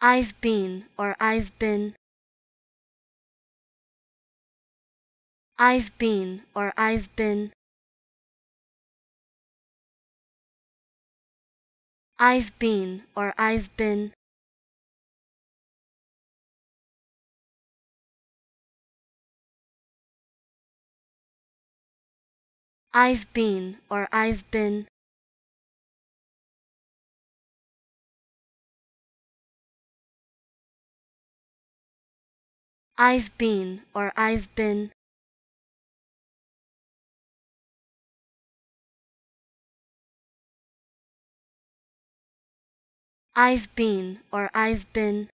I've been or I've been. I've been or I've been. I've been or I've been. I've been or I've been. I've been or I've been. I've been or I've been.